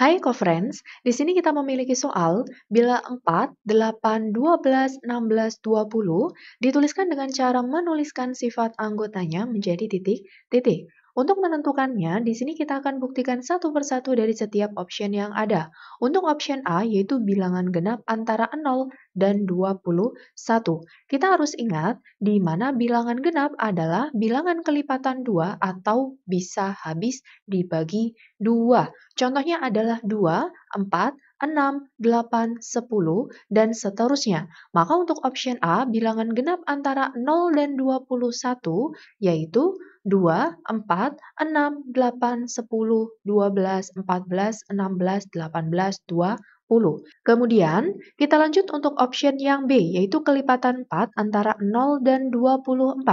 Hai co-friends, di sini kita memiliki soal bila 4, 8, 12, 16, 20 dituliskan dengan cara menuliskan sifat anggotanya menjadi titik-titik. Untuk menentukannya, di sini kita akan buktikan satu persatu dari setiap option yang ada. Untuk option A, yaitu bilangan genap antara 0 dan 21. Kita harus ingat, di mana bilangan genap adalah bilangan kelipatan 2 atau bisa habis dibagi 2. Contohnya adalah 2, 4, 6, 8, 10, dan seterusnya. Maka untuk option A, bilangan genap antara 0 dan 21 yaitu 2, 4, 6, 8, 10, 12, 14, 16, 18, 20. Kemudian, kita lanjut untuk option yang B, yaitu kelipatan 4 antara 0 dan 24.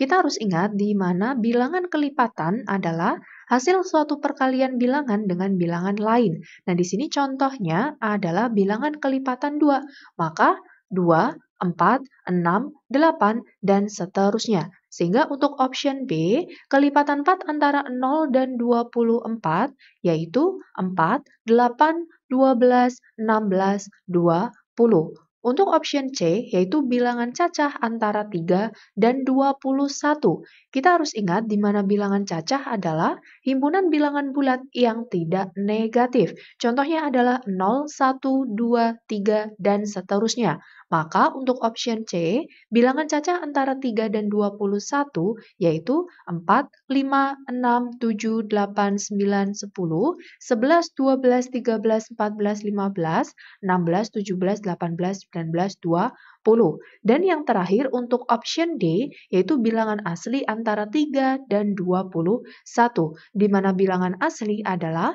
Kita harus ingat di mana bilangan kelipatan adalah hasil suatu perkalian bilangan dengan bilangan lain. Nah, di sini contohnya adalah bilangan kelipatan 2. Maka 2, 4, 6, 8, dan seterusnya. Sehingga untuk option B, kelipatan 4 antara 0 dan 24 yaitu 4, 8, 12, 16, 20. Untuk option C, yaitu bilangan cacah antara 3 dan 21, kita harus ingat di mana bilangan cacah adalah himpunan bilangan bulat yang tidak negatif. Contohnya adalah 0, 1, 2, 3, dan seterusnya. Maka untuk option C, bilangan cacah antara 3 dan 21 yaitu 4, 5, 6, 7, 8, 9, 10, 11, 12, 13, 14, 15, 16, 17, 18, 1920. Dan yang terakhir untuk option D yaitu bilangan asli antara 3 dan 21, di mana bilangan asli adalah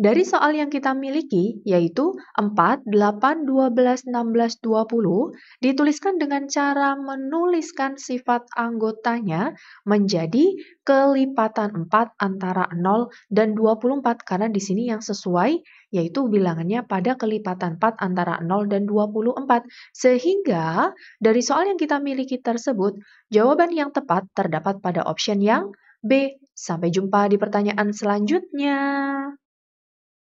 Dari soal yang kita miliki, yaitu 4, 8, 12, 16, 20, dituliskan dengan cara menuliskan sifat anggotanya menjadi kelipatan 4 antara 0 dan 24 karena di sini yang sesuai yaitu bilangannya pada kelipatan 4 antara 0 dan 24. Sehingga dari soal yang kita miliki tersebut, jawaban yang tepat terdapat pada option yang B. Sampai jumpa di pertanyaan selanjutnya.